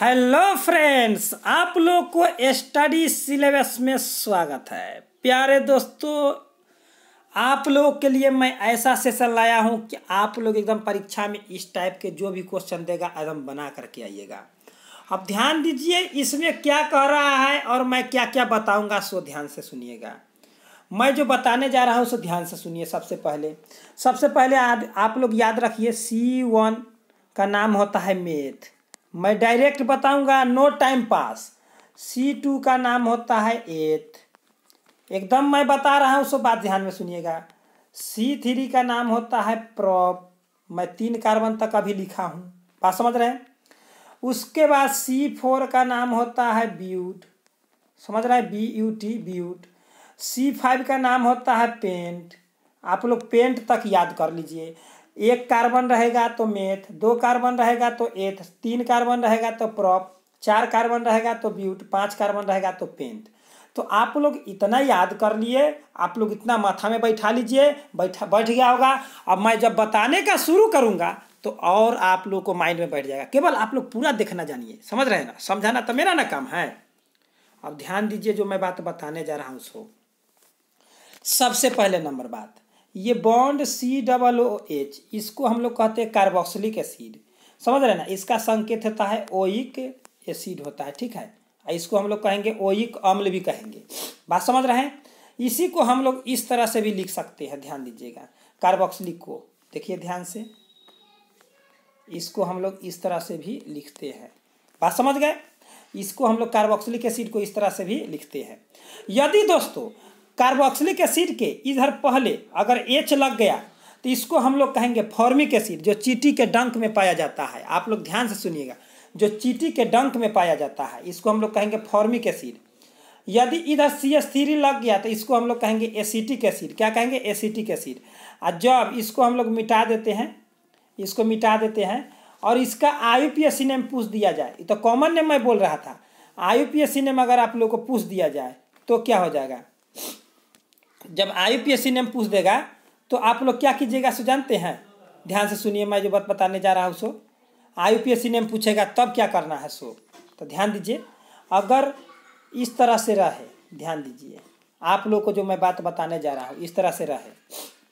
hello friends आप लोग को स्टडी सिलेबस में स्वागत है प्यारे दोस्तों आप लोगों के लिए मैं ऐसा सेशन लाया हूं कि आप लोग एकदम परीक्षा में इस टाइप के जो भी क्वेश्चन देगा एकदम बना करके आइएगा अब ध्यान दीजिए इसमें क्या कह रहा है और मैं क्या क्या बताऊंगा सो ध्यान से सुनिएगा मैं जो बताने जा रहा हूँ सो ध्यान से सुनिए सबसे पहले सबसे पहले आप, आप लोग याद रखिए सी वन का नाम होता है मेथ मैं डायरेक्ट बताऊंगा no time pass C two का नाम होता है एथ एकदम मैं बता रहा हूँ सो बात ध्यान में सुनिएगा सी थ्री का नाम होता है प्रॉप मैं तीन कार्बन तक अभी लिखा हूँ बात समझ रहे हैं उसके बाद सी फोर का नाम होता है ब्यूट समझ रहे हैं B U T but C five का नाम होता है पेंट आप लोग पेंट तक याद कर लीजिए एक कार्बन रहेगा तो मेथ दो कार्बन रहेगा तो एथ तीन कार्बन रहेगा तो प्रॉप चार कार्बन रहेगा तो ब्यूट पाँच कार्बन रहेगा तो पेंट तो आप लोग इतना याद कर लिए आप लोग इतना माथा में बैठा लीजिए बैठा बैठ गया होगा अब मैं जब बताने का शुरू करूँगा तो और आप लोग को माइंड में बैठ जाएगा केवल आप लोग पूरा देखना जानिए समझ रहे हैं ना समझाना तो मेरा ना काम है अब ध्यान दीजिए जो मैं बात बताने जा रहा हूँ उसको सबसे पहले नंबर बात ये bond C double O H इसको हम लोग कहते हैं कार्बोक्सिलिक एसिड समझ रहे ना इसका संकेत होता है ओइक एसिड होता है ठीक है इसको हम लोग कहेंगे ओइक अम्ल भी कहेंगे बात समझ रहे हैं इसी को हम लोग इस तरह से भी लिख सकते हैं ध्यान दीजिएगा कार्बोक्सिलिक को देखिए ध्यान से इसको हम लोग इस तरह से भी लिखते हैं बात समझ गए इसको हम लोग कार्बोक्सिलिक एसिड को इस तरह से भी लिखते हैं यदि दोस्तों कार्बोक्सिलिक एसिड के इधर पहले अगर एच लग गया तो इसको हम लोग कहेंगे फॉर्मिक एसिड जो चीटी के डंक में पाया जाता है आप लोग ध्यान से सुनिएगा जो चीटी के डंक में पाया जाता है इसको हम लोग कहेंगे फॉर्मिक एसिड यदि इधर सी एस थ्री लग गया तो इसको हम लोग कहेंगे एसिटिक एसिड क्या कहेंगे एसिटिक एसिड और जब इसको हम लोग मिटा देते हैं इसको मिटा देते हैं और इसका आयु पी एस सी नेम पूछ दिया जाए तो कॉमन नेम मैं बोल रहा था आयु पी एस सी नेम अगर आप लोग को पूछ दिया जाए तो क्या हो जाएगा जब आई नेम पूछ देगा तो आप लोग क्या कीजिएगा सो जानते हैं ध्यान से सुनिए मैं जो बात बताने जा रहा हूँ सो आई नेम पूछेगा तब क्या करना है सो तो ध्यान दीजिए अगर इस तरह से रहे ध्यान दीजिए आप लोग को जो मैं बात बताने जा रहा हूँ इस तरह से रहे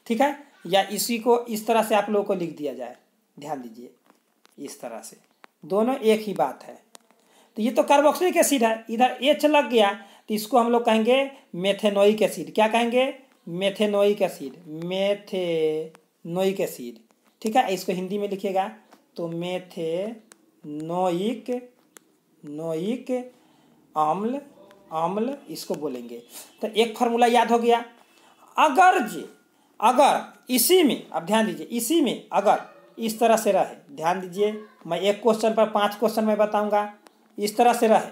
ठीक है या इसी को इस तरह से आप लोगों को लिख दिया जाए ध्यान दीजिए इस तरह से दोनों एक ही बात है तो ये तो कार्बोक्सिलिक एसिड है इधर एच लग गया तो इसको हम लोग कहेंगे मेथेनोइक एसिड क्या कहेंगे मेथेनोइक एसिड मेथेनोइक एसिड ठीक है इसको हिंदी में लिखिएगा तो मेथे नोइक अम्ल अम्ल इसको बोलेंगे तो एक फार्मूला याद हो गया अगर जे अगर इसी में अब ध्यान दीजिए इसी में अगर इस तरह से रहे ध्यान दीजिए मैं एक क्वेश्चन पर पांच क्वेश्चन में बताऊंगा इस तरह से रहे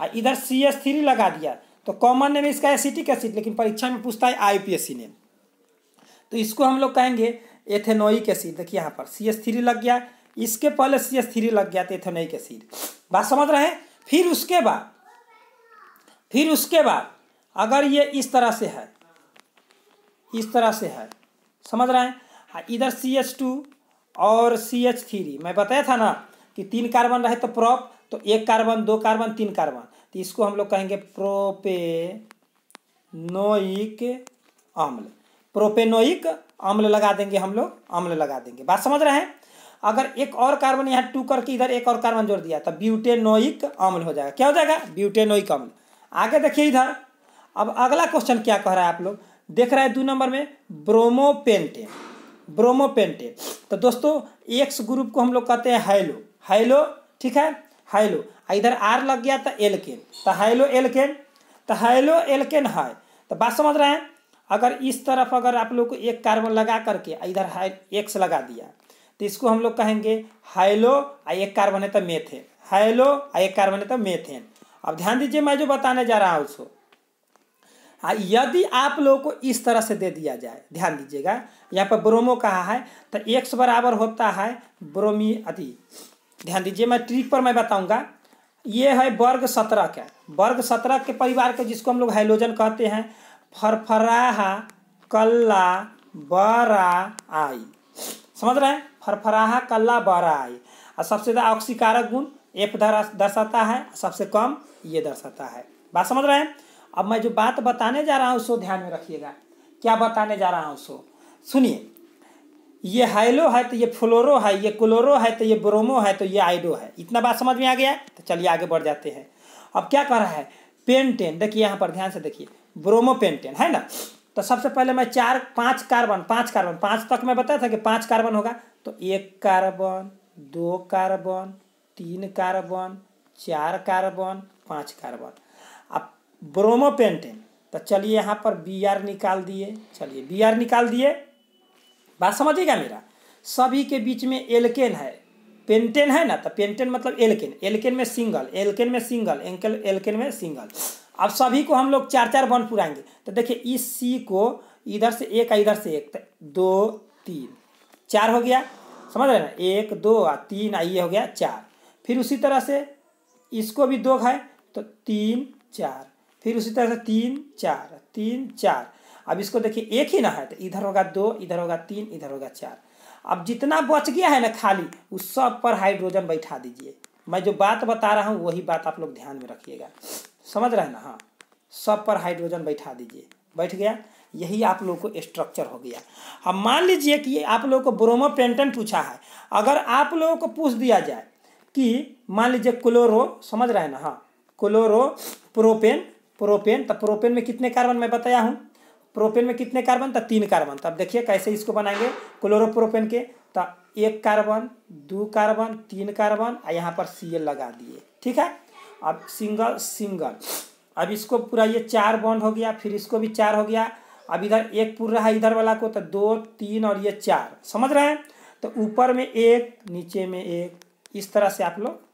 और इधर सी एस थ्री लगा दिया तो कॉमन नेम इसका सिटिक एसिड लेकिन परीक्षा में पूछता है सी नेम तो इसको हम लोग कहेंगे एथेनोइक एसिड देखिए यहाँ पर सी एस थ्री लग गया इसके पहले सी एस थ्री लग गया तो एथेनोइक एसिड बात समझ रहे हैं फिर उसके बाद फिर उसके बाद अगर ये इस तरह से है इस तरह से है समझ रहे हैं हाँ, इधर सी एच टू और सी एच थ्री मैं बताया था ना कि तीन कार्बन रहे तो प्रॉप तो एक कार्बन दो कार्बन तीन कार्बन तो इसको हम लोग कहेंगे प्रोपेनोइक अम्ल प्रोपेनोइक अम्ल लगा देंगे हम लोग अम्ल लगा देंगे बात समझ रहे हैं अगर एक और कार्बन यहाँ टू करके इधर एक और कार्बन जोड़ दिया तो ब्यूटेनोइक अम्ल हो जाएगा क्या हो जाएगा ब्यूटेनोइक अम्ल आगे देखिए इधर अब अगला क्वेश्चन क्या कह रहा है आप लोग देख रहा है दो नंबर में ब्रोमोपेंटे ब्रोमोपेंटे तो दोस्तों एक्स ग्रुप को हम लोग कहते हैं हाइलो हाइलो ठीक है हाइलो इधर आर लग गया तो एलकेन तो हाइलो एलकेन तो हाइलो एलकेन है तो बात समझ रहे हैं अगर इस तरफ अगर आप लोग को एक कार्बन लगा करके इधर हाई एक्स लगा दिया तो इसको हम लोग कहेंगे हाइलो आ एक कार्बन है तो मेथेन हाइलो आ एक कार्बन है तो मेथेन अब ध्यान दीजिए मैं जो बताने जा रहा हूँ उसको हाँ, यदि आप लोगों को इस तरह से दे दिया जाए ध्यान दीजिएगा यहाँ पर ब्रोमो कहा है तो एक्स बराबर होता है ब्रोमी अति ध्यान दीजिए मैं ट्रिक पर मैं बताऊंगा ये है वर्ग सत्रह का वर्ग सत्रह के परिवार के जिसको हम लोग हाइलोजन कहते हैं फरफराहा कल्ला बरा आई समझ रहे हैं फरफराहा कल्ला बरा आई और सबसे ज़्यादा ऑक्सीकारक गुण एफ दर्शाता है सबसे कम ये दर्शाता है बात समझ रहे हैं अब मैं जो बात बताने जा रहा हूँ उसको ध्यान में रखिएगा क्या बताने जा रहा हूँ उसको सुनिए ये हाइलो है तो ये फ्लोरो है ये क्लोरो है तो ये ब्रोमो है तो ये आइडो है इतना बात समझ में आ गया तो चलिए आगे बढ़ जाते हैं अब क्या कर रहा है पेंटेन देखिए यहाँ पर ध्यान से देखिए ब्रोमो पेंटेन है ना तो सबसे पहले मैं चार पाँच कार्बन पाँच कार्बन पाँच तक मैं बताया था कि पाँच कार्बन होगा तो एक कार्बन दो कार्बन तीन कार्बन चार कार्बन पाँच कार्बन अब ब्रोमो पेंटेन तो चलिए यहाँ पर बी आर निकाल दिए चलिए बी आर निकाल दिए बात समझिएगा मेरा सभी के बीच में एलकेन है पेंटेन है ना तो पेंटेन मतलब एलकेन एलकेन में सिंगल एलकेन में सिंगल एंकल एलकेन में सिंगल अब सभी को हम लोग चार चार वन पुराएंगे तो देखिए इस सी को इधर से एक इधर से एक तो दो तीन चार हो गया समझ रहे ना एक दो आ तीन आ ये हो गया चार फिर उसी तरह से इसको भी दो खाए तो तीन चार फिर उसी तरह से तीन चार तीन चार अब इसको देखिए एक ही ना है तो इधर होगा दो इधर होगा तीन इधर होगा चार अब जितना बच गया है ना खाली उस सब पर हाइड्रोजन बैठा दीजिए मैं जो बात बता रहा हूँ वही बात आप लोग ध्यान में रखिएगा समझ रहे ना हाँ सब पर हाइड्रोजन बैठा दीजिए बैठ गया यही आप लोग को स्ट्रक्चर हो गया अब मान लीजिए कि आप लोग को ब्रोमो पेंटन पूछा है अगर आप लोगों को पूछ दिया जाए कि मान लीजिए क्लोरो समझ रहे हैं ना हाँ क्लोरो प्रोपेन प्रोपेन तो प्रोपेन में कितने कार्बन मैं बताया हूँ प्रोपेन में कितने कार्बन था तो तीन कार्बन तब तो देखिए कैसे इसको बनाएंगे क्लोरोप्रोपेन के तो एक कार्बन दो कार्बन तीन कार्बन और यहाँ पर सी लगा दिए ठीक है अब सिंगल सिंगल अब इसको पूरा ये चार बॉन्ड हो गया फिर इसको भी चार हो गया अब इधर एक पुर रहा है इधर वाला को तो दो तीन और ये चार समझ रहे हैं तो ऊपर में एक नीचे में एक इस तरह से आप लोग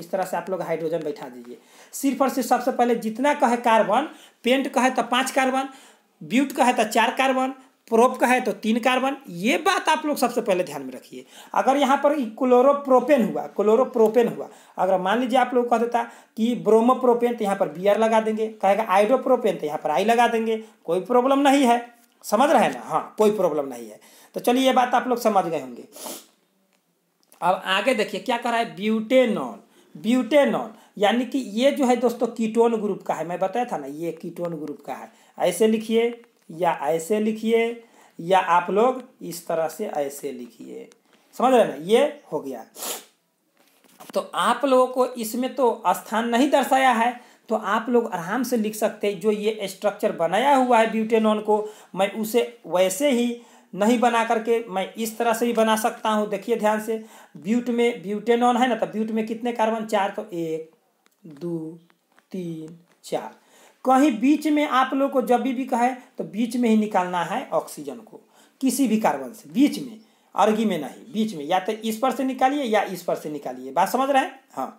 इस तरह से आप लोग हाइड्रोजन बैठा दीजिए सिर्फ और सिर्फ सबसे पहले जितना कहे कार्बन पेंट कहे तो पाँच कार्बन ब्यूट का है तो चार कार्बन प्रोप का है तो तीन कार्बन ये बात आप लोग सबसे पहले ध्यान में रखिए अगर यहाँ पर क्लोरोप्रोपेन हुआ क्लोरोप्रोपेन हुआ अगर मान लीजिए आप लोग कह देता कि ब्रोमोप्रोपेन तो यहाँ पर बी आर लगा देंगे कहेगा आइडोप्रोपेन तो यहाँ पर आई लगा देंगे कोई प्रॉब्लम नहीं है समझ रहे हैं ना हाँ कोई प्रॉब्लम नहीं है तो चलिए ये बात आप लोग समझ गए होंगे अब आगे देखिए क्या कर रहा है ब्यूटेनॉन ब्यूटेनॉन यानी कि ये जो है दोस्तों कीटोन ग्रुप का है मैं बताया था ना ये कीटोन ग्रुप का है ऐसे लिखिए या ऐसे लिखिए या आप लोग इस तरह से ऐसे लिखिए समझ रहे ना ये हो गया तो आप लोगों को इसमें तो स्थान नहीं दर्शाया है तो आप लोग आराम से लिख सकते हैं जो ये स्ट्रक्चर बनाया हुआ है ब्यूटेनॉन को मैं उसे वैसे ही नहीं बना करके मैं इस तरह से भी बना सकता हूँ देखिए ध्यान से ब्यूट में ब्यूटेनॉन है ना तो ब्यूट में कितने कार्बन चार तो एक दो तीन चार कहीं बीच में आप लोग को जब भी कहे तो बीच में ही निकालना है ऑक्सीजन को किसी भी कार्बन से बीच में अर्घी में नहीं बीच में या तो इस पर से निकालिए या इस पर से निकालिए बात समझ रहे हैं हाँ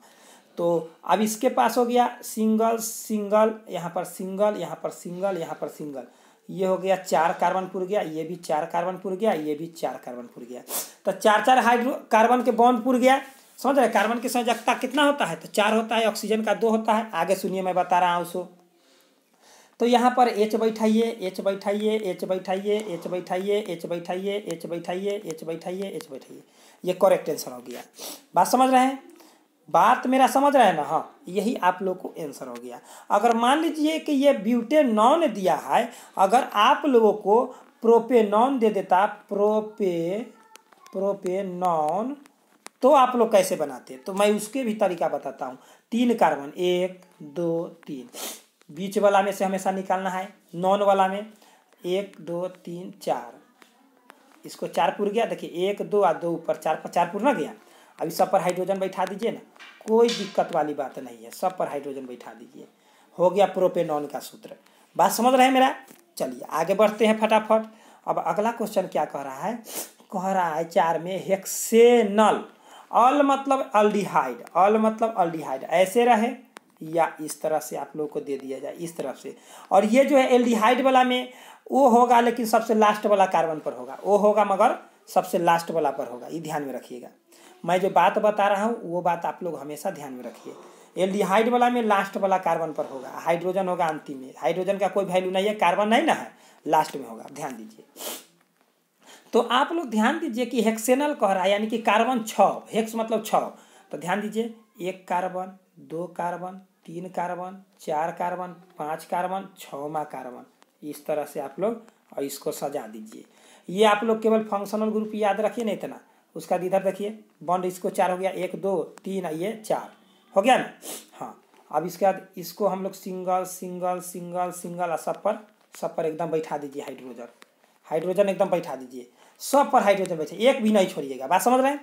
तो अब इसके पास हो गया सिंगल सिंगल यहाँ पर सिंगल यहाँ पर सिंगल यहाँ पर सिंगल ये हो गया चार कार्बन पुर गया ये भी चार कार्बन पुर गया ये भी चार कार्बन पुर गया तो चार चार हाइड्रो कार्बन के बॉन्ड पुर गया समझ रहे कार्बन की संयोजकता कितना होता है तो चार होता है ऑक्सीजन का दो होता है आगे सुनिए मैं बता रहा हूँ उसको तो यहाँ पर एच बैठाइए एच बैठाइए एच बैठाइए एच बैठाइए एच बैठाइए एच बैठाइए एच बैठाइए एच बैठाइए ये करेक्ट आंसर हो गया बात समझ रहे हैं बात मेरा समझ रहे हैं ना हाँ यही आप लोग को आंसर हो गया अगर मान लीजिए कि ये ब्यूटे नॉन दिया है अगर आप लोगों को प्रोपे नॉन दे देता प्रोपे प्रोपे नॉन तो आप लोग कैसे बनाते तो मैं उसके भी तरीका बताता हूँ तीन कार्बन एक दो तीन बीच वाला में से हमेशा निकालना है नॉन वाला में एक दो तीन चार इसको चार पुर गया देखिए एक दो और दो ऊपर चार पर चार पुर ना गया अभी सब पर हाइड्रोजन बैठा दीजिए ना कोई दिक्कत वाली बात नहीं है सब पर हाइड्रोजन बैठा दीजिए हो गया प्रोपेनॉन का सूत्र बात समझ रहे हैं मेरा चलिए आगे बढ़ते हैं फटाफट अब अगला क्वेश्चन क्या कह रहा है कह रहा है चार में हेक्सेनल अल मतलब अल्डिहाइड अल मतलब अल्डिहाइड ऐसे रहे या इस तरह से आप लोग को दे दिया जाए इस तरफ से और ये जो है एल्डिहाइड वाला में वो होगा लेकिन सबसे लास्ट वाला कार्बन पर होगा वो होगा मगर सबसे लास्ट वाला पर होगा ये ध्यान में रखिएगा मैं जो बात बता रहा हूँ वो बात आप लोग हमेशा ध्यान में रखिए एल्डिहाइड वाला में लास्ट वाला कार्बन पर होगा हाइड्रोजन होगा अंतिम में हाइड्रोजन का कोई वैल्यू नहीं है कार्बन नहीं ना है लास्ट में होगा ध्यान दीजिए तो आप लोग ध्यान दीजिए कि हेक्सेनल कह रहा है यानी कि कार्बन छ हेक्स मतलब छ तो ध्यान दीजिए एक कार्बन दो कार्बन तीन कार्बन चार कार्बन पाँच कार्बन छमा कार्बन इस तरह से आप लोग इसको सजा दीजिए ये आप लोग केवल फंक्शनल ग्रुप याद रखिए तो ना इतना उसका इधर देखिए बॉन्ड इसको चार हो गया एक दो तीन ये चार हो गया ना हाँ अब इसके बाद इसको हम लोग सिंगल सिंगल सिंगल सिंगल और सब पर सब पर एकदम बैठा दीजिए हाइड्रोजन हाइड्रोजन एकदम बैठा दीजिए सब पर हाइड्रोजन बैठे एक भी नहीं छोड़िएगा बात समझ रहे हैं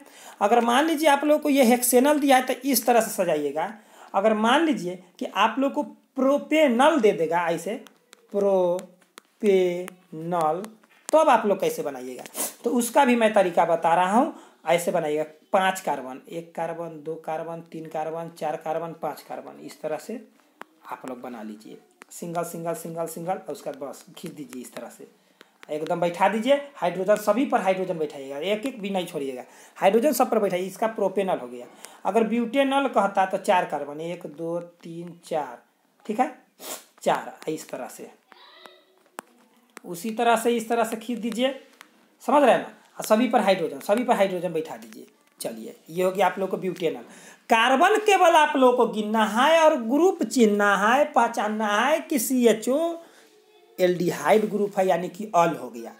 अगर मान लीजिए आप लोग को ये हेक्सेनल दिया है तो इस तरह से सजाइएगा अगर मान लीजिए कि आप लोग को प्रोपेनल दे देगा ऐसे प्रोपेनल तब तो आप लोग कैसे बनाइएगा तो उसका भी मैं तरीका बता रहा हूँ ऐसे बनाइएगा पांच कार्बन एक कार्बन दो कार्बन तीन कार्बन चार कार्बन पांच कार्बन इस तरह से आप लोग बना लीजिए सिंगल सिंगल सिंगल सिंगल और उसका बस खींच दीजिए इस तरह से एकदम बैठा दीजिए हाइड्रोजन सभी पर हाइड्रोजन बैठाइएगा एक एक भी नहीं छोड़िएगा हाइड्रोजन सब पर बैठाइए इसका प्रोपेनल हो गया अगर ब्यूटेनल कहता तो चार कार्बन एक दो तीन चार ठीक है चार इस तरह से उसी तरह से इस तरह से खींच दीजिए समझ रहे हैं ना और सभी पर हाइड्रोजन सभी पर हाइड्रोजन बैठा दीजिए चलिए ये हो गया आप लोग को ब्यूटेनल कार्बन केवल आप लोग को गिनना है और ग्रुप चिन्हना है पहचानना है कि C H O aldehyde group है यानी कि अल हो गया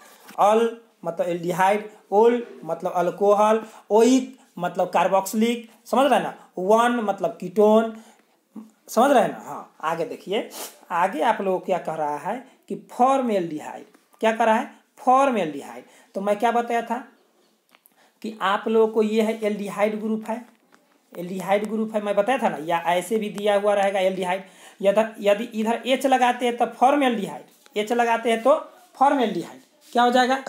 अल मतलब एल्डिहाइड ओल मतलब अल्कोहल ओइक मतलब कार्बोक्सिलिक समझ रहे ना वन मतलब कीटोन समझ रहे ना हाँ आगे देखिए आगे आप लोग क्या कह रहा है कि फॉर्मेल्डिहाइड क्या कर रहा है फॉर्मेल्डिहाइड तो मैं क्या बताया था कि आप लोगों को ये है एल्डिहाइड ग्रुप है एल्डिहाइड ग्रुप है मैं बताया था ना या ऐसे भी दिया हुआ रहेगा एल्डिहाइड यदि इधर एच लगाते हैं तो फॉर्मेल एल्डिहाइड एच लगाते हैं तो फॉर्मेल एल्डिहाइड क्या हो जाएगा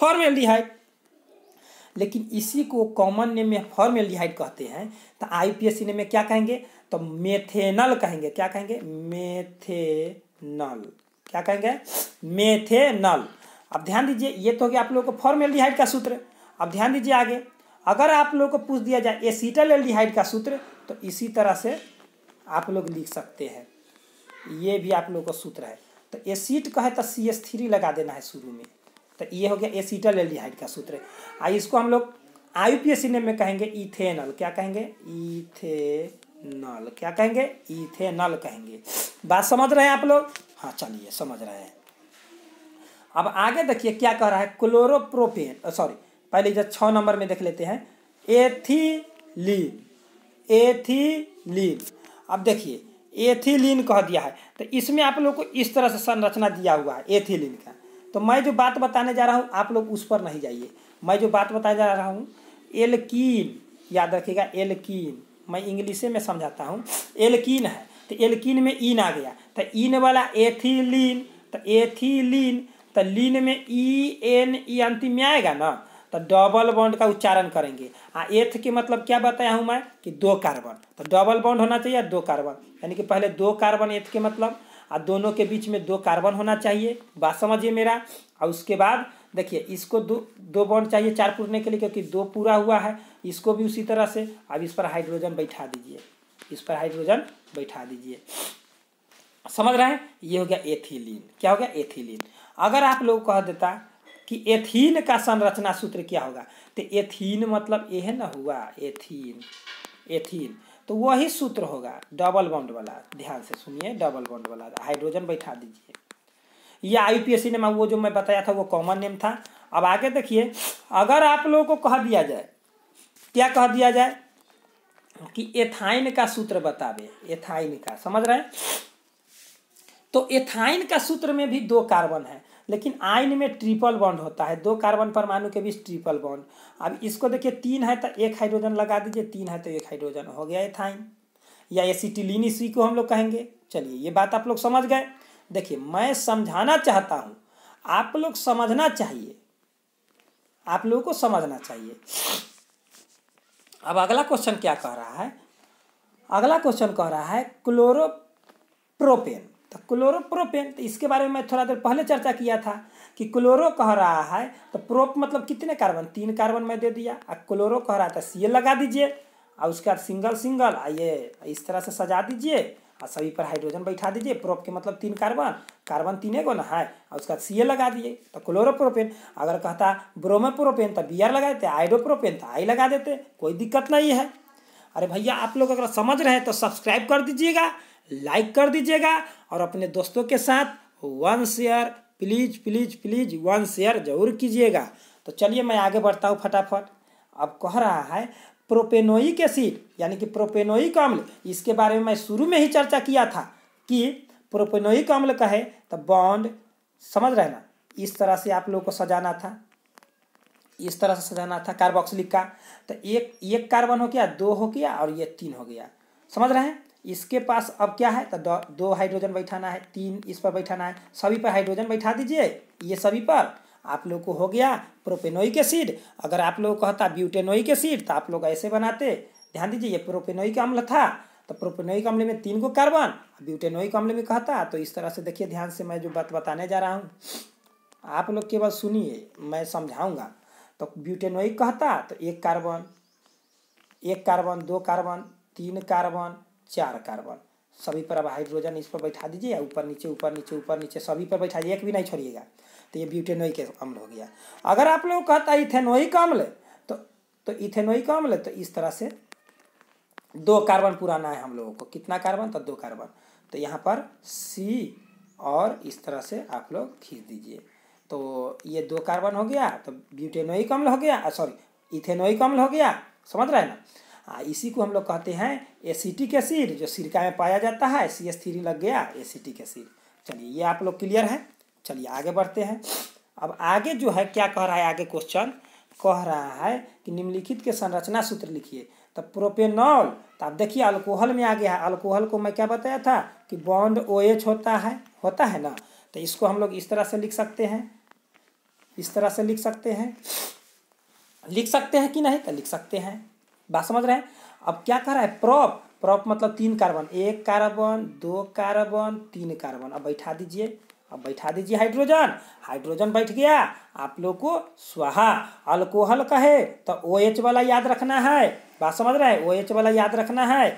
फॉर्मेल एल्डिहाइड लेकिन इसी को कॉमन नेम में फॉर्मेलिहाइड कहते हैं तो आईपीएससी ने में क्या कहेंगे तो मेथेनल कहेंगे क्या कहेंगे मेथेनल क्या कहेंगे मेथेनल अब ध्यान दीजिए ये तो हो गया आप लोगों को फॉर्मेलिहाइड का सूत्र अब ध्यान दीजिए आगे अगर आप लोगों को पूछ दिया जाए एसिटल एल्डिहाइड का सूत्र तो इसी तरह से आप लोग लिख सकते हैं ये भी आप लोग का सूत्र है तो एसिड कहे तो सी एस थ्री लगा देना है शुरू में तो ये हो गया एसिटल एल्डिहाइड का सूत्र आई इसको हम लोग आई नेम में कहेंगे इथेनल क्या कहेंगे इथेनल क्या कहेंगे इथेनल कहेंगे बात समझ रहे हैं आप लोग हाँ चलिए समझ रहे हैं अब आगे देखिए क्या कह रहा है क्लोरोप्रोपेन सॉरी पहले जो छः नंबर में देख लेते हैं एथिलीन एथिलीन अब देखिए एथिलीन कह दिया है तो इसमें आप लोग को इस तरह से संरचना दिया हुआ है एथिलीन का तो मैं जो बात बताने जा रहा हूँ आप लोग उस पर नहीं जाइए मैं जो बात बताने जा रहा हूँ एलकीन याद रखिएगा एलकीन मैं इंग्लिश में समझाता हूँ एलकीन है तो एलकीन में इन आ गया तो इन वाला एथिलीन तो एथिलीन तो लीन में ई एन ई अंतिम में आएगा ना तो डबल बॉन्ड का उच्चारण करेंगे आ एथ के मतलब क्या बताया हूँ मैं कि दो कार्बन तो डबल बॉन्ड होना चाहिए दो कार्बन यानी कि पहले दो कार्बन एथ के मतलब और दोनों के बीच में दो कार्बन होना चाहिए बात समझिए मेरा और उसके बाद देखिए इसको दो दो बॉन्ड चाहिए चार पूरने के लिए क्योंकि दो पूरा हुआ है इसको भी उसी तरह से अब इस पर हाइड्रोजन बैठा दीजिए इस पर हाइड्रोजन बैठा दीजिए समझ रहे हैं ये हो गया एथिलीन क्या हो गया एथिलीन अगर आप लोग कह देता कि एथीन का संरचना सूत्र क्या होगा तो एथीन मतलब यह ना हुआ एथीन एथीन तो वही सूत्र होगा डबल बॉन्ड वाला ध्यान से सुनिए डबल बॉन्ड वाला हाइड्रोजन बैठा दीजिए या आईपीएससी ने वो जो मैं बताया था वो कॉमन नेम था अब आगे देखिए अगर आप लोगों को कह दिया जाए क्या कह दिया जाए कि एथाइन का सूत्र बतावे एथाइन का समझ रहे हैं तो एथाइन का सूत्र में भी दो कार्बन है लेकिन आयन में ट्रिपल बॉन्ड होता है दो कार्बन परमाणु के बीच ट्रिपल बॉन्ड अब इसको देखिए तीन है तो एक हाइड्रोजन लगा दीजिए तीन है तो एक हाइड्रोजन हो गया एथाइन या एसिटिलीन इसी को हम लोग कहेंगे चलिए ये बात आप लोग समझ गए देखिए मैं समझाना चाहता हूँ आप लोग समझना चाहिए आप लोगों को समझना चाहिए अब अगला क्वेश्चन क्या कह रहा है अगला क्वेश्चन कह रहा है क्लोरोप्रोपेन तो क्लोरोप्रोपेन तो इसके बारे में मैं थोड़ा देर पहले चर्चा किया था कि क्लोरो कह रहा है तो प्रोप मतलब कितने कार्बन तीन कार्बन मैं दे दिया और क्लोरो कह रहा था सी तो लगा दीजिए और उसके बाद सिंगल सिंगल ये इस तरह से सजा दीजिए और सभी पर हाइड्रोजन बैठा दीजिए प्रोप के मतलब तीन कार्बन कार्बन तीने को ना है और उसके बाद सी लगा दिए तो क्लोरोप्रोपेन अगर कहता ब्रोमोप्रोपेन तो बी आर लगा देते आइडोप्रोपेन तो आई लगा देते कोई दिक्कत नहीं है अरे भैया आप लोग अगर समझ रहे हैं तो सब्सक्राइब कर दीजिएगा लाइक कर दीजिएगा और अपने दोस्तों के साथ one share please please please one share जरूर कीजिएगा तो चलिए मैं आगे बढ़ता हूँ फटाफट अब कह रहा है प्रोपेनोइक एसिड यानी कि प्रोपेनोइक अम्ल इसके बारे में मैं शुरू में ही चर्चा किया था कि प्रोपेनोइक अम्ल कहे तो बॉन्ड समझ रहे ना इस तरह से आप लोगों को सजाना था इस तरह से सजाना था कार्बोक्सिलिक का तो एक एक कार्बन हो गया दो हो गया और ये तीन हो गया समझ रहे हैं इसके पास अब क्या है तो दो हाइड्रोजन बैठाना है तीन इस पर बैठाना है सभी पर हाइड्रोजन बैठा दीजिए ये सभी पर आप लोग को हो गया प्रोपेनोइक एसिड अगर आप लोग कहता ब्यूटेनोइक एसिड तो आप लोग ऐसे बनाते ध्यान दीजिए ये प्रोपेनोइक अम्ल था तो प्रोपेनोइक अम्ल में तीन को कार्बन ब्यूटेनोइक अम्ल में कहता तो इस तरह से देखिए ध्यान से मैं जो बात बताने जा रहा हूँ आप लोग केवल सुनिए मैं समझाऊंगा तो ब्यूटेनोइक कहता तो एक कार्बन एक कार्बन दो कार्बन तीन कार्बन चार कार्बन सभी पर अब हाइड्रोजन इस पर बैठा दीजिए या ऊपर नीचे ऊपर नीचे ऊपर नीचे सभी पर बैठा दीजिए एक भी नहीं छोड़िएगा तो ये ब्यूटेनोइक अम्ल हो गया अगर आप लोग कहता है इथेनोइक अम्ल तो तो इथेनोइक अम्ल तो इस तरह से दो कार्बन पुराना है हम लोगों को कितना कार्बन तो दो कार्बन तो यहाँ पर सी और इस तरह से आप लोग खींच दीजिए तो ये दो कार्बन हो गया तो ब्यूटेनोइक अम्ल हो गया सॉरी इथेनोइक अम्ल हो गया समझ रहे हैं ना हाँ इसी को हम लोग कहते हैं एसिटिक एसिड जो सिरका में पाया जाता है सी एस थ्री लग गया एसिटिक एसिड चलिए ये आप लोग क्लियर है चलिए आगे बढ़ते हैं अब आगे जो है क्या कह रहा है आगे क्वेश्चन कह रहा है कि निम्नलिखित के संरचना सूत्र लिखिए तो प्रोपेनॉल तो आप देखिए अल्कोहल में आ गया है अल्कोहल को मैं क्या बताया था कि बॉन्ड ओ एच होता है होता है ना तो इसको हम लोग इस तरह से लिख सकते हैं इस तरह से लिख सकते हैं लिख सकते हैं कि नहीं तो लिख सकते हैं बात समझ रहे हैं अब क्या कह रहा है प्रॉप प्रॉप मतलब तीन कार्बन एक कार्बन दो कार्बन तीन कार्बन अब बैठा दीजिए अब बैठा दीजिए हाइड्रोजन हाइड्रोजन बैठ गया आप लोग को स्वाहा अल्कोहल कहे तो ओ एच वाला याद रखना है बात समझ रहे हैं ओ एच वाला याद रखना है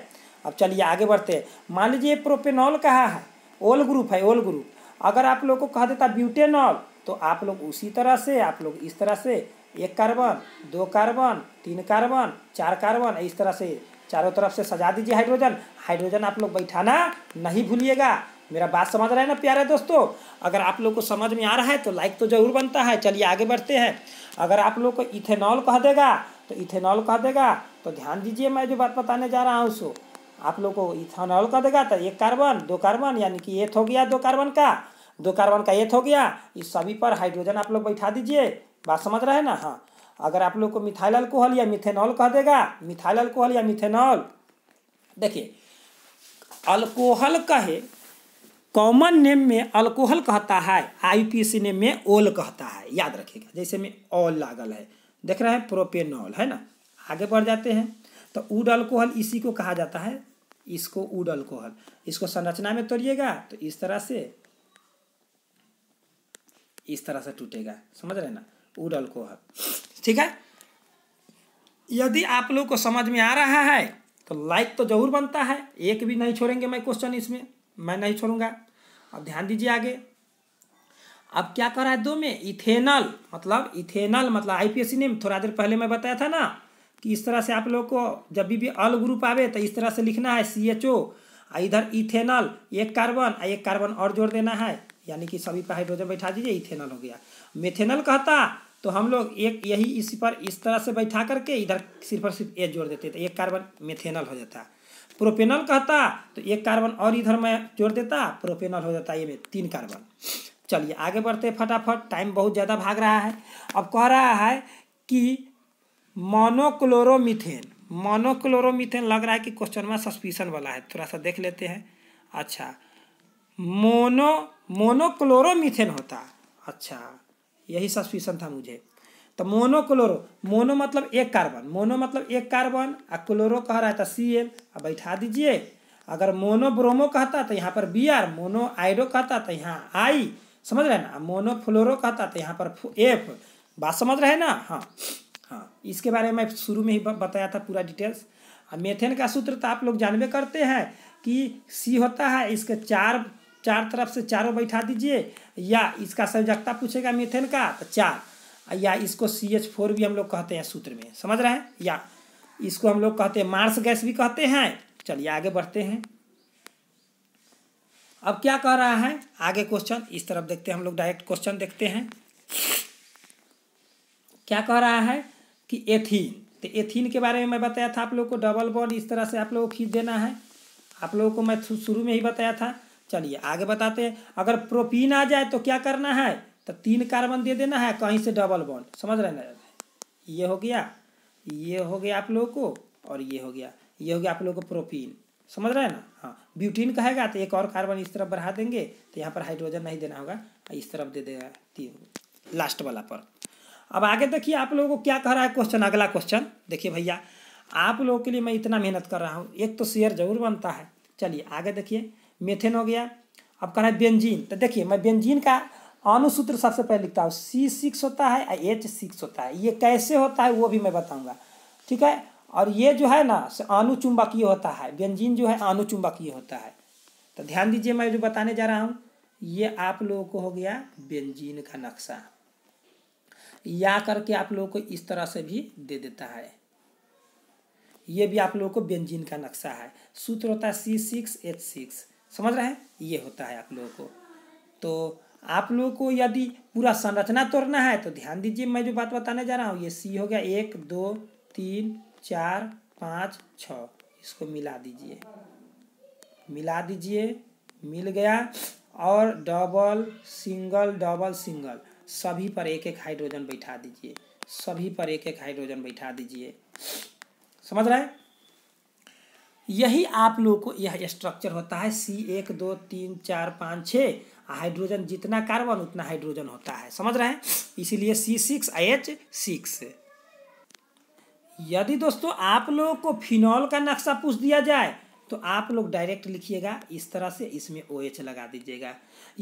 अब चलिए आगे बढ़ते मान लीजिए प्रोपेनॉल कहा है ओल ग्रुप है ओल ग्रुप अगर आप लोग को कह देता ब्यूटेनॉल तो आप लोग उसी तरह से आप लोग इस तरह से एक कार्बन दो कार्बन तीन कार्बन चार कार्बन इस तरह से चारों तरफ से सजा दीजिए हाइड्रोजन हाइड्रोजन आप लोग बैठाना नहीं भूलिएगा मेरा बात समझ रहे हैं ना प्यारे दोस्तों अगर आप लोग को समझ में आ रहा है तो लाइक तो जरूर बनता है चलिए आगे बढ़ते हैं अगर आप लोग को इथेनॉल कह देगा तो इथेनॉल कह देगा तो ध्यान दीजिए मैं जो बात बताने जा रहा हूँ उसको आप लोग को इथेनॉल कह देगा तो एक कार्बन दो कार्बन यानी कि एथ हो गया दो कार्बन का दो कार्बन का एथ हो गया इस सभी पर हाइड्रोजन आप लोग बैठा दीजिए बात समझ रहे हैं ना हाँ अगर आप लोग को मिथाइल अल्कोहल या मिथेनॉल कह देगा मिथाइल अल्कोहल या मिथेनॉल देखिए अल्कोहल कहे कॉमन नेम में अल्कोहल कहता है आईपीसी नेम में ओल कहता है याद रखिएगा जैसे में ओल लागल है देख रहे हैं प्रोपेनॉल है ना आगे बढ़ जाते हैं तो उड अल्कोहल इसी को कहा जाता है इसको उड अल्कोहल इसको संरचना में तोड़िएगा तो इस तरह से इस तरह से टूटेगा समझ रहे ना पूरल अल्कोहल ठीक है यदि आप लोग को समझ में आ रहा है तो लाइक तो जरूर बनता है एक भी नहीं छोड़ेंगे मैं क्वेश्चन इसमें मैं नहीं छोड़ूंगा अब ध्यान दीजिए आगे अब क्या कर रहा है दो में इथेनल मतलब इथेनल मतलब आईपीएससी ने थोड़ा देर पहले मैं बताया था ना कि इस तरह से आप लोग को जब भी, भी अल ग्रुप आवे तो इस तरह से लिखना है सी एच ओ इधर इथेनल एक कार्बन एक कार्बन और जोड़ देना है यानी कि सभी पर हाइड्रोजन बैठा दीजिए इथेनल हो गया मेथेनल कहता तो हम लोग एक यही इसी पर इस तरह से बैठा करके इधर सिर्फ और सिर्फ एच जोड़ देते तो एक कार्बन मेथेनल हो जाता प्रोपेनल कहता तो एक कार्बन और इधर मैं जोड़ देता प्रोपेनल हो जाता ये में तीन कार्बन चलिए आगे बढ़ते फटाफट टाइम बहुत ज़्यादा भाग रहा है अब कह रहा है कि मोनोक्लोरोमिथेन मोनोक्लोरोमिथेन लग रहा है कि क्वेश्चन में सस्पिशन वाला है थोड़ा सा देख लेते हैं अच्छा मोनो मोनोक्लोरो मिथेन होता अच्छा यही सस्पिशन था मुझे तो मोनोक्लोरो मोनो मतलब एक कार्बन मोनो मतलब एक कार्बन और क्लोरो कह रहा है तो सी एल बैठा दीजिए अगर मोनो ब्रोमो कहता तो यहाँ पर बी आर मोनो आयरो कहता तो यहाँ आई समझ रहे ना मोनो फ्लोरो कहता तो यहाँ पर एफ बात समझ रहे ना हाँ हाँ इसके बारे में शुरू में ही बताया था पूरा डिटेल्स मेथेन का सूत्र तो आप लोग जानबे करते हैं कि सी होता है इसके चार चार तरफ से चारों बैठा दीजिए या इसका संयोजकता पूछेगा मीथेन का तो चार या इसको सी एच फोर भी हम लोग कहते हैं सूत्र में समझ रहे हैं या इसको हम लोग कहते हैं मार्स गैस भी कहते हैं चलिए आगे बढ़ते हैं अब क्या कह रहा है आगे क्वेश्चन इस तरफ देखते हैं हम लोग डायरेक्ट क्वेश्चन देखते हैं क्या कह रहा है कि एथीन तो एथीन के बारे में मैं बताया था आप लोग को डबल बॉन्ड इस तरह से आप लोगों को खींच देना है आप लोगों को मैं शुरू में ही बताया था चलिए आगे बताते हैं अगर प्रोपीन आ जाए तो क्या करना है तो तीन कार्बन दे देना है कहीं से डबल बॉन्ड समझ रहे ना ये हो गया ये हो गया आप लोगों को और ये हो गया ये हो गया आप लोगों को प्रोपीन समझ रहे हैं ना हाँ ब्यूटीन कहेगा तो एक और कार्बन इस तरफ बढ़ा देंगे तो यहाँ पर हाइड्रोजन नहीं देना होगा इस तरफ दे देगा तीन लास्ट वाला पर अब आगे देखिए आप लोगों को क्या कह रहा है क्वेश्चन अगला क्वेश्चन देखिए भैया आप लोगों के लिए मैं इतना मेहनत कर रहा हूँ एक तो शेयर जरूर बनता है चलिए आगे देखिए मेथेन हो गया अब कहना है बेंजीन तो देखिए मैं बेंजीन का अनुसूत्र सबसे पहले लिखता हूँ सी सिक्स होता है और एच सिक्स होता है ये कैसे होता है वो भी मैं बताऊँगा ठीक है और ये जो है ना अनुचुंबकीय होता है बेंजीन जो है अनुचुंबकीय होता है तो ध्यान दीजिए मैं जो बताने जा रहा हूँ ये आप लोगों को हो गया बेंजीन का नक्शा या करके आप लोगों को इस तरह से भी दे देता है ये भी आप लोगों को बेंजीन का नक्शा है सूत्र होता है सी सिक्स एच सिक्स समझ रहे हैं ये होता है आप लोगों को तो आप लोगों को यदि पूरा संरचना तोड़ना है तो ध्यान दीजिए मैं जो बात बताने जा रहा हूँ ये सी हो गया एक दो तीन चार पाँच छ इसको मिला दीजिए मिला दीजिए मिल गया और डबल सिंगल डबल सिंगल सभी पर एक एक हाइड्रोजन बैठा दीजिए सभी पर एक एक हाइड्रोजन बैठा दीजिए समझ रहे हैं यही आप लोगों को यह स्ट्रक्चर होता है सी एक दो तीन चार पाँच छः हाइड्रोजन जितना कार्बन उतना हाइड्रोजन होता है समझ रहे हैं इसीलिए C six I H six यदि दोस्तों आप लोगों को फिनॉल का नक्शा पूछ दिया जाए तो आप लोग डायरेक्ट लिखिएगा इस तरह से इसमें ओ OH लगा दीजिएगा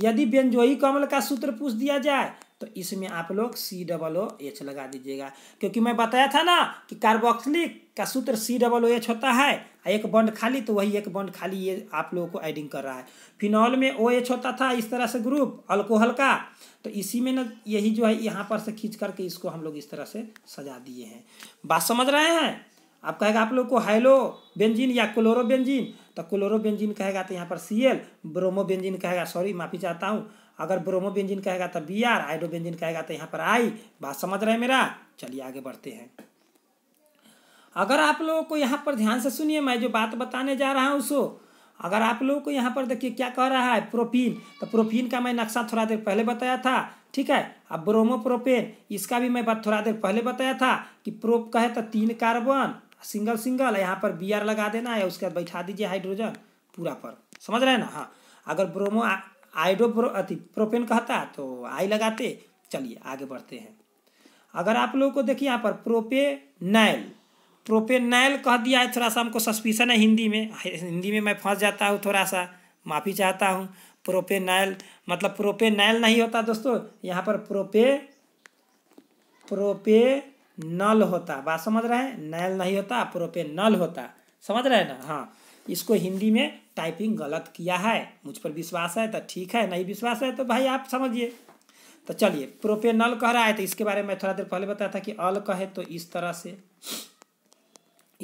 यदि बेंजोइक कमल का सूत्र पूछ दिया जाए तो इसमें आप लोग सी डबल ओ एच लगा दीजिएगा क्योंकि मैं बताया था ना कि कार्बोक्सिलिक का सूत्र सी डबल ओ एच होता है एक बंड खाली तो वही एक बॉन्ड खाली ये आप लोगों को एडिंग कर रहा है फिनॉल में ओ एच होता था इस तरह से ग्रुप अल्कोहल का तो इसी में ना यही जो है यहाँ पर से खींच करके इसको हम लोग इस तरह से सजा दिए हैं बात समझ रहे हैं अब कहेगा आप लोग को हाइलो बेंजिन या क्लोरो बेंजिन तो क्लोरो बेंजिन कहेगा तो यहाँ पर सी एल ब्रोमो बेंजिन कहेगा सॉरी माफ़ी चाहता हूँ अगर ब्रोमो बेंजिन कहेगा तो बी आर आइडो बेंजिन कहेगा तो यहाँ पर आई बात समझ रहे हैं मेरा चलिए आगे बढ़ते हैं अगर आप लोगों को यहाँ पर ध्यान से सुनिए मैं जो बात बताने जा रहा हूँ उसको अगर आप लोगों को यहाँ पर देखिए क्या कह रहा है प्रोफीन तो प्रोफीन का मैं नक्शा थोड़ा देर पहले बताया था ठीक है अब ब्रोमो प्रोपेन इसका भी मैं बात थोड़ा देर पहले बताया था कि प्रोप कहे तो तीन कार्बन सिंगल सिंगल यहाँ पर बी आर लगा देना है उसके बाद बैठा दीजिए हाइड्रोजन पूरा पर समझ रहे हैं ना हाँ अगर ब्रोमो आइडो अति प्रोपेन कहता तो आई लगाते चलिए आगे बढ़ते हैं अगर आप लोगों को देखिए यहाँ पर प्रोपेनाइल प्रोपेनाइल कह दिया है थोड़ा सा हमको सस्पिशन है हिंदी में हिंदी में मैं फंस जाता हूँ थोड़ा सा माफ़ी चाहता हूँ प्रोपेनाइल मतलब प्रोपेनाइल नहीं होता दोस्तों यहाँ पर प्रोपे प्रोपे नल होता बात समझ रहे हैं नल नहीं होता प्रोपेन नल होता समझ रहे हैं ना हाँ इसको हिंदी में टाइपिंग गलत किया है मुझ पर विश्वास है तो ठीक है नहीं विश्वास है तो भाई आप समझिए तो चलिए प्रोपे नल कह रहा है तो इसके बारे में थोड़ा देर पहले बताया था कि अल कहे तो इस तरह से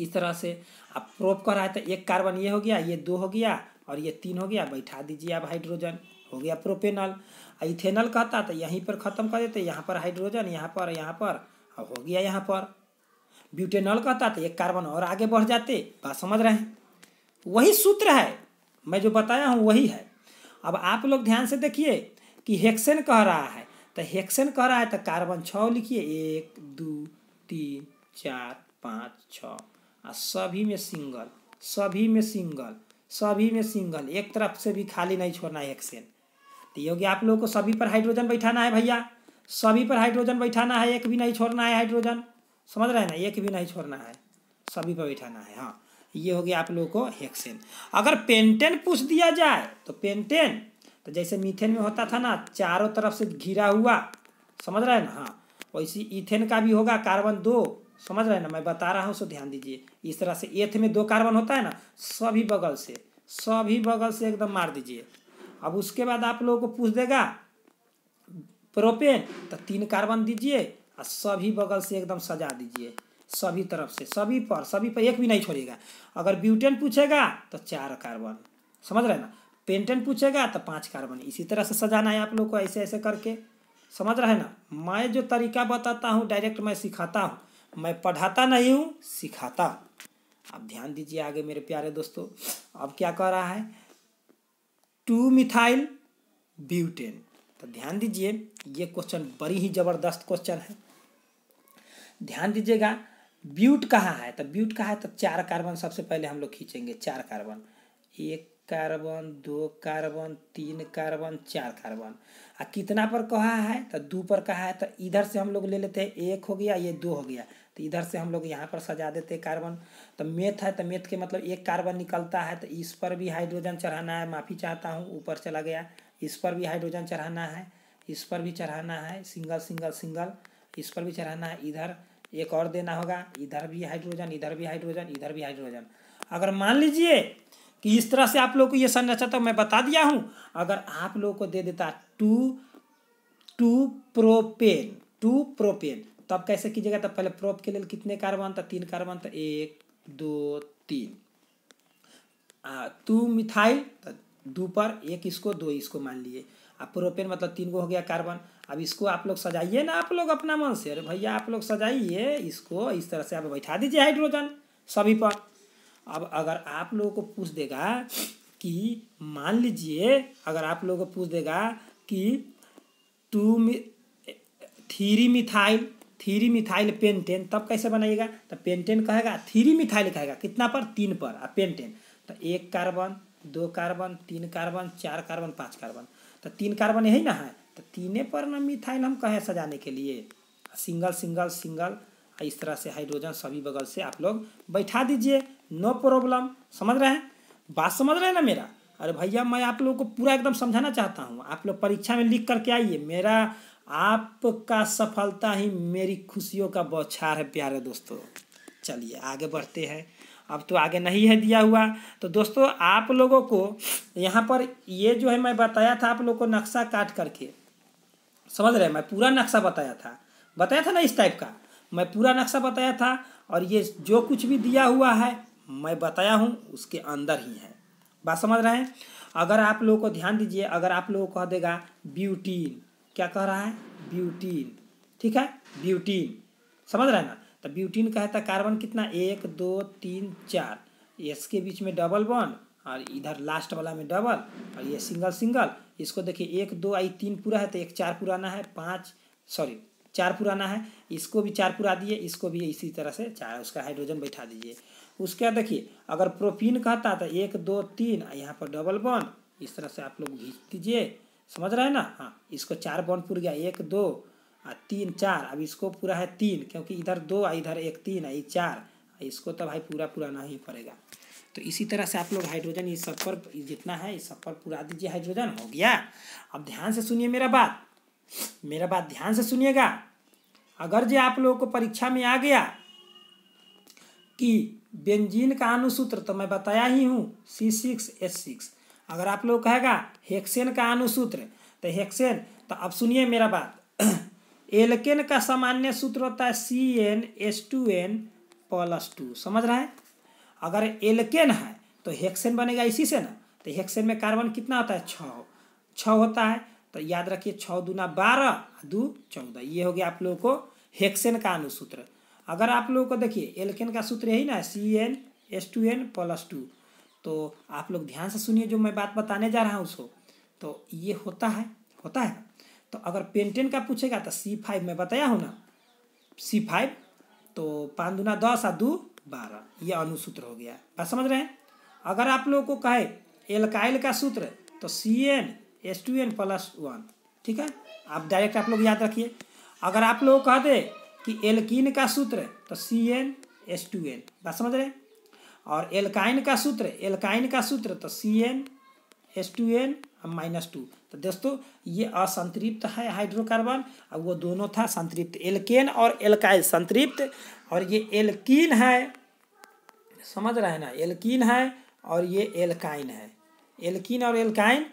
इस तरह से अब प्रोप कह रहा है तो एक कार्बन ये हो गया ये दो हो गया और ये तीन हो गया बैठा दीजिए आप हाइड्रोजन हो गया प्रोपेनल इथेनल कहता तो यहीं पर ख़त्म कर देते यहाँ पर हाइड्रोजन यहाँ पर यहाँ पर अब हो गया यहाँ पर ब्यूटेनॉल कहता तो एक कार्बन और आगे बढ़ जाते बात समझ रहे हैं वही सूत्र है मैं जो बताया हूँ वही है अब आप लोग ध्यान से देखिए कि हेक्सेन कह रहा है तो हेक्सेन कह रहा है तो कार्बन छ लिखिए एक दो तीन चार पाँच छः और सभी में सिंगल सभी में सिंगल सभी में सिंगल एक तरफ से भी खाली नहीं छोड़ना है हेक्सेन तो योगी आप लोगों को सभी पर हाइड्रोजन बैठाना है भैया सभी पर हाइड्रोजन बैठाना है एक भी नहीं छोड़ना है हाइड्रोजन समझ रहे हैं ना एक भी नहीं छोड़ना है सभी पर बैठाना है हाँ ये हो गया आप लोगों को हेक्सेन अगर पेंटेन पूछ दिया जाए तो पेंटेन तो जैसे मीथेन में होता था ना चारों तरफ से घिरा हुआ समझ रहे हैं ना हाँ वैसे इथेन का भी होगा कार्बन दो समझ रहे हैं ना मैं बता रहा हूँ सो ध्यान दीजिए इस तरह से एथ में दो कार्बन होता है ना सभी बगल से सभी बगल से एकदम मार दीजिए अब उसके बाद आप लोगों को पूछ देगा प्रोपेन तो तीन कार्बन दीजिए और सभी बगल से एकदम सजा दीजिए सभी तरफ से सभी पर सभी पर एक भी नहीं छोड़ेगा अगर ब्यूटेन पूछेगा तो चार कार्बन समझ रहे ना पेंटेन पूछेगा तो पाँच कार्बन इसी तरह से सजाना है आप लोग को ऐसे ऐसे करके समझ रहे ना मैं जो तरीका बताता हूँ डायरेक्ट मैं सिखाता हूँ मैं पढ़ाता नहीं हूँ सिखाता अब ध्यान दीजिए आगे मेरे प्यारे दोस्तों अब क्या कह रहा है टू मिथाइल ब्यूटेन तो ध्यान दीजिए ये क्वेश्चन बड़ी ही ज़बरदस्त क्वेश्चन है ध्यान दीजिएगा ब्यूट कहाँ है तो ब्यूट कहाँ है तो चार कार्बन सबसे पहले हम लोग खींचेंगे चार कार्बन एक कार्बन दो कार्बन तीन कार्बन चार कार्बन आ कितना पर कहा है तो दो पर कहा है तो इधर से हम लोग ले लेते हैं एक हो गया ये दो हो गया तो इधर से हम लोग यहाँ पर सजा देते हैं कार्बन तो मेथ है तो मेथ के मतलब एक कार्बन निकलता है तो इस पर भी हाइड्रोजन चढ़ाना है माफ़ी चाहता हूँ ऊपर चला गया इस पर भी हाइड्रोजन चढ़ाना है इस पर भी चढ़ाना है सिंगल सिंगल सिंगल इस पर भी चढ़ाना है इधर एक और देना होगा इधर भी हाइड्रोजन इधर भी हाइड्रोजन इधर भी हाइड्रोजन अगर मान लीजिए कि इस तरह से आप लोग को ये संरचना तो मैं बता दिया हूँ अगर आप लोग को दे देता two two propane two propane तो आप कैसे कीजिएगा तो पहले प्रोप के लिए कितने कार्बन था तीन कार्बन था एक दो तीन टू मिथाइल तो दो पर एक इसको दो इसको मान लिए अब प्रोपेन मतलब तीन गो हो गया कार्बन अब इसको आप लोग सजाइए ना आप लोग अपना मन से अरे भैया आप लोग सजाइए इसको इस तरह से आप बैठा दीजिए हाइड्रोजन सभी पर अब अगर आप लोगों को पूछ देगा कि मान लीजिए अगर आप लोगों को पूछ देगा कि टू मि three methyl three methyl pentane तब कैसे बनाइएगा तो पेंटेन कहेगा थ्री मिथाइल कहेगा कितना पर तीन पर आ पेंटेन तो एक कार्बन दो कार्बन तीन कार्बन चार कार्बन पाँच कार्बन तो तीन कार्बन यही ना है तो तीने पर ना मिथाइल हम कहें सजाने के लिए सिंगल सिंगल सिंगल इस तरह से हाइड्रोजन सभी बगल से आप लोग बैठा दीजिए नो प्रॉब्लम समझ रहे हैं बात समझ रहे हैं ना मेरा अरे भैया मैं आप लोगों को पूरा एकदम समझाना चाहता हूँ आप लोग परीक्षा में लिख करके आइए मेरा आपका सफलता ही मेरी खुशियों का बौछार है प्यारे दोस्तों चलिए आगे बढ़ते हैं अब तो आगे नहीं है दिया हुआ तो दोस्तों आप लोगों को यहाँ पर ये जो है मैं बताया था आप लोग को नक्शा काट करके समझ रहे हैं मैं पूरा नक्शा बताया था बताया था ना इस टाइप का मैं पूरा नक्शा बताया था और ये जो कुछ भी दिया हुआ है मैं बताया हूँ उसके अंदर ही है बात समझ रहे हैं अगर आप लोगों को ध्यान दीजिए अगर आप लोगों को कह देगा ब्यूटीन क्या कह रहा है ब्यूटीन ठीक है ब्यूटीन समझ रहे हैं ना तो ब्यूटीन का है तो कार्बन कितना एक दो तीन चार इसके बीच में डबल वन और इधर लास्ट वाला में डबल और ये सिंगल सिंगल इसको देखिए एक दो आई तीन पूरा है तो एक चार पुराना है पाँच सॉरी चार पुराना है इसको भी चार पुरा दिए इसको भी इसी तरह से चार उसका हाइड्रोजन बैठा दीजिए उसके बाद देखिए अगर प्रोपीन कहता तो एक दो तीन यहाँ पर डबल बॉन्ड इस तरह से आप लोग घींच दीजिए समझ रहे हैं ना हाँ इसको चार बॉन्ड पुर गया एक दो हाँ, तीन चार अब इसको पूरा है तीन क्योंकि इधर दो इधर एक तीन आई चार इसको तो भाई पूरा पूरा ही पड़ेगा तो इसी तरह से आप लोग हाइड्रोजन इस सब पर जितना है इस सब पर पूरा दीजिए हाइड्रोजन हो गया अब ध्यान से सुनिए मेरा बात मेरा बात ध्यान से सुनिएगा अगर जो आप लोगों को परीक्षा में आ गया कि बेंजीन का अनुसूत्र तो मैं बताया ही हूँ सी सिक्स एस सिक्स अगर आप लोग कहेगा हेक्सेन का अनुसूत्र तो हेक्सेन तो अब सुनिए मेरा बात एलकेन का सामान्य सूत्र होता है C N S two N plus two समझ रहा है अगर एलकेन है तो हेक्सेन बनेगा इसी से ना तो हेक्सेन में कार्बन कितना होता है छः छः होता है तो याद रखिए छः दूना बारह दू चौदह ये हो गया आप लोगों को हेक्सेन का अनुसूत्र अगर आप लोगों को देखिए एलकेन का सूत्र यही ना C N S two N plus two तो आप लोग ध्यान से सुनिए जो मैं बात बताने जा रहा हूँ उसको तो ये होता है होता है तो अगर पेंटेन का पूछेगा तो सी फाइव में बताया हूँ ना सी फाइव तो पाँच दुना दस और दू बारह यह अनुसूत्र हो गया बात समझ रहे हैं अगर आप लोगों को कहे एलकाइल का सूत्र तो C N S two N plus one ठीक है आप डायरेक्ट आप लोग याद रखिए अगर आप लोग कह दे कि एल्किन का सूत्र तो C N S two N बात समझ रहे हैं और एल्काइन का सूत्र एल्काइन का सूत्र तो C N S two N minus two तो दोस्तों ये असंतृप्त है हाइड्रोकार्बन और वो दोनों था संतृप्त एल्केन और एल्काइल संतृप्त और ये एल्कीन है समझ रहे हैं ना एल्किन है और ये एल्काइन है एल्किन और एल्काइन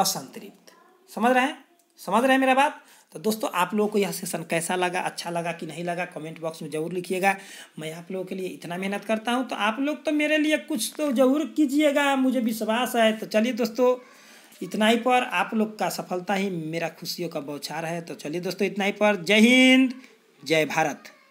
असंतृप्त समझ रहे हैं समझ रहे हैं मेरा बात तो दोस्तों आप लोगों को यह सेशन कैसा लगा अच्छा लगा कि नहीं लगा कमेंट बॉक्स में ज़रूर लिखिएगा मैं आप लोगों के लिए इतना मेहनत करता हूँ तो आप लोग तो मेरे लिए कुछ तो ज़रूर कीजिएगा मुझे विश्वास है तो चलिए दोस्तों इतना ही पर आप लोग का सफलता ही मेरा खुशियों का बौछार है तो चलिए दोस्तों इतना ही पर जय हिंद जय भारत